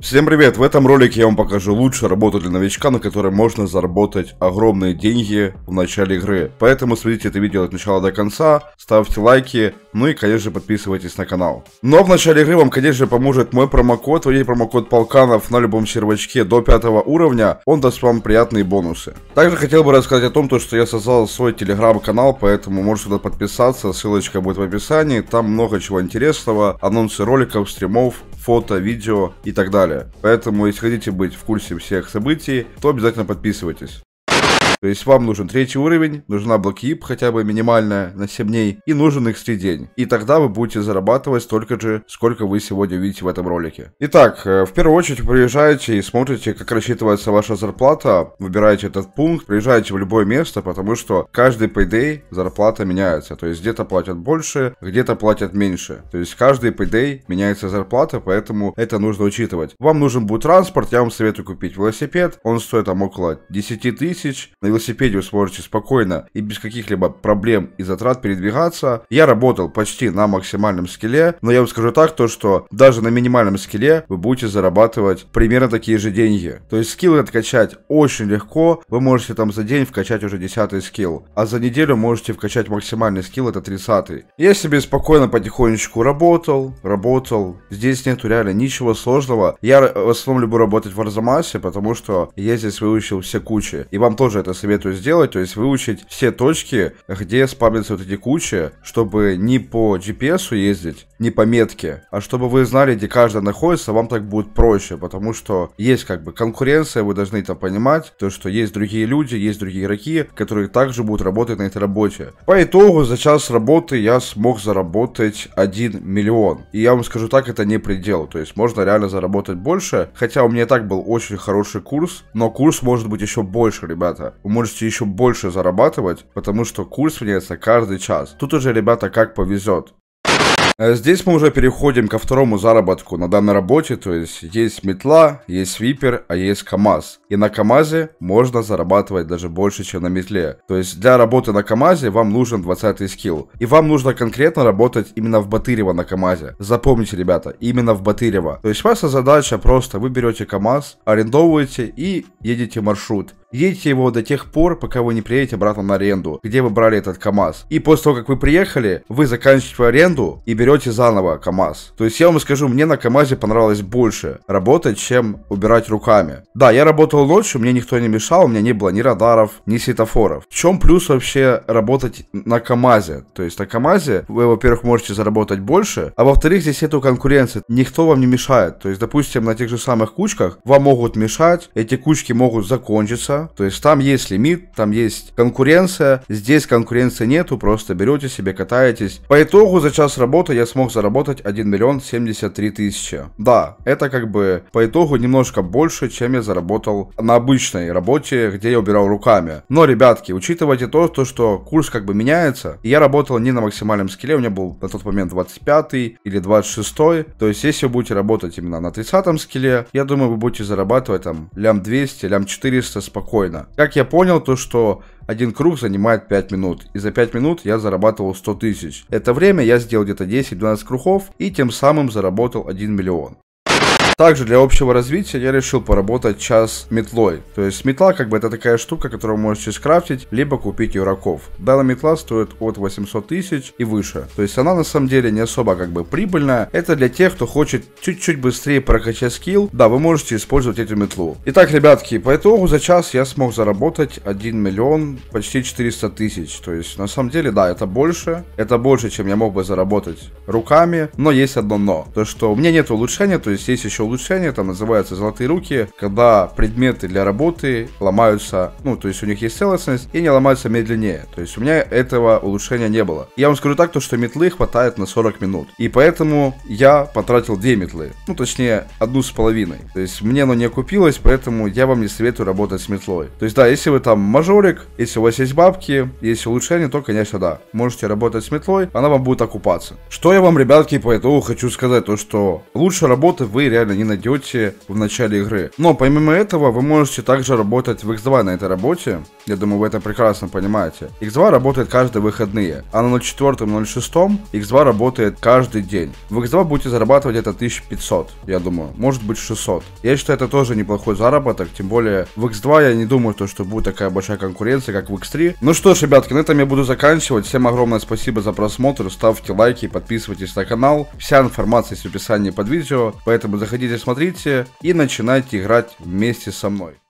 Всем привет! В этом ролике я вам покажу лучшую работу для новичка, на которой можно заработать огромные деньги в начале игры. Поэтому смотрите это видео от начала до конца, ставьте лайки, ну и, конечно же, подписывайтесь на канал. Но ну, а в начале игры вам, конечно же, поможет мой промокод. Вводите промокод Полканов на любом сервачке до пятого уровня. Он даст вам приятные бонусы. Также хотел бы рассказать о том, то, что я создал свой телеграм-канал, поэтому можете туда подписаться. Ссылочка будет в описании. Там много чего интересного. Анонсы роликов, стримов, фото, видео и так далее. Поэтому, если хотите быть в курсе всех событий, то обязательно подписывайтесь. То есть вам нужен третий уровень, нужна блокип хотя бы минимальная на 7 дней и нужен их 3 день. И тогда вы будете зарабатывать столько же, сколько вы сегодня видите в этом ролике. Итак, э, в первую очередь приезжаете и смотрите, как рассчитывается ваша зарплата, выбираете этот пункт, приезжаете в любое место, потому что каждый payday зарплата меняется. То есть где-то платят больше, где-то платят меньше. То есть каждый payday меняется зарплата, поэтому это нужно учитывать. Вам нужен будет транспорт, я вам советую купить велосипед, он стоит там около 10 тысяч, на велосипеде вы сможете спокойно и без каких-либо проблем и затрат передвигаться. Я работал почти на максимальном скилле, но я вам скажу так, то что даже на минимальном скилле вы будете зарабатывать примерно такие же деньги. То есть скилл откачать очень легко, вы можете там за день вкачать уже 10 скилл, а за неделю можете вкачать максимальный скилл, это 30. Я себе спокойно потихонечку работал, работал, здесь нету реально ничего сложного. Я в основном люблю работать в Арзамасе, потому что я здесь выучил все кучи, и вам тоже это советую сделать, то есть выучить все точки, где спамятся вот эти кучи, чтобы не по GPS ездить, не по метке, а чтобы вы знали, где каждая находится, вам так будет проще, потому что есть как бы конкуренция, вы должны это понимать, то что есть другие люди, есть другие игроки, которые также будут работать на этой работе. По итогу за час работы я смог заработать 1 миллион. И я вам скажу так, это не предел, то есть можно реально заработать больше, хотя у меня так был очень хороший курс, но курс может быть еще больше, ребята. У вы можете еще больше зарабатывать, потому что курс меняется каждый час. Тут уже, ребята, как повезет. А здесь мы уже переходим ко второму заработку на данной работе, то есть есть метла, есть випер, а есть КАМАЗ. И на КАМАЗе можно зарабатывать даже больше, чем на метле. То есть для работы на КАМАЗе вам нужен 20 скилл. И вам нужно конкретно работать именно в Батырево на КАМАЗе. Запомните, ребята, именно в Батырево. То есть ваша задача просто вы берете КАМАЗ, арендовываете и едете маршрут. Едите его до тех пор, пока вы не приедете обратно на аренду, где вы брали этот КАМАЗ. И после того, как вы приехали, вы заканчиваете аренду и берете заново КАМАЗ. То есть я вам скажу, мне на КАМАЗе понравилось больше работать, чем убирать руками. Да, я работал ночью, мне никто не мешал, у меня не было ни радаров, ни светофоров. В чем плюс вообще работать на КАМАЗе? То есть на КАМАЗе вы, во-первых, можете заработать больше, а во-вторых, здесь нету конкуренции. Никто вам не мешает. То есть, допустим, на тех же самых кучках вам могут мешать, эти кучки могут закончиться, то есть там есть лимит, там есть конкуренция, здесь конкуренции нету, просто берете себе, катаетесь. По итогу за час работы я смог заработать 1 миллион 73 тысячи. Да, это как бы по итогу немножко больше, чем я заработал на обычной работе, где я убирал руками. Но, ребятки, учитывайте то, то что курс как бы меняется, и я работал не на максимальном скилле, у меня был на тот момент 25 или 26, то есть если вы будете работать именно на 30 скилле, я думаю, вы будете зарабатывать там лям 200, лям 400 спокойно спокойно. Как я понял, то что один круг занимает 5 минут, и за 5 минут я зарабатывал 100 тысяч. Это время я сделал где-то 10-12 кругов и тем самым заработал 1 миллион. Также для общего развития я решил поработать час метлой. То есть метла как бы это такая штука, которую вы можете скрафтить, либо купить у игроков. Данная метла стоит от 800 тысяч и выше. То есть она на самом деле не особо как бы прибыльная. Это для тех, кто хочет чуть-чуть быстрее прокачать скилл. Да, вы можете использовать эту метлу. Итак, ребятки, по итогу за час я смог заработать 1 миллион почти 400 тысяч. То есть на самом деле, да, это больше. Это больше, чем я мог бы заработать руками. Но есть одно но. То, что у меня нет улучшения, то есть есть еще улучшения, там называются золотые руки, когда предметы для работы ломаются, ну, то есть у них есть целостность, и они ломаются медленнее. То есть у меня этого улучшения не было. Я вам скажу так, то что метлы хватает на 40 минут. И поэтому я потратил две метлы. Ну, точнее, одну с половиной. То есть мне оно не окупилось, поэтому я вам не советую работать с метлой. То есть да, если вы там мажорик, если у вас есть бабки, есть улучшения, то, конечно, да. Можете работать с метлой, она вам будет окупаться. Что я вам, ребятки, по итогу хочу сказать, то что лучше работы вы реально уверенно не найдете в начале игры. Но помимо этого, вы можете также работать в X2 на этой работе. Я думаю, вы это прекрасно понимаете. X2 работает каждые выходные, а на 04-06 X2 работает каждый день. В X2 будете зарабатывать это 1500, я думаю, может быть 600. Я считаю, это тоже неплохой заработок, тем более в X2 я не думаю, то, что будет такая большая конкуренция, как в X3. Ну что ж, ребятки, на этом я буду заканчивать. Всем огромное спасибо за просмотр, ставьте лайки, подписывайтесь на канал. Вся информация есть в описании под видео, поэтому заходите заходите, смотрите и начинайте играть вместе со мной.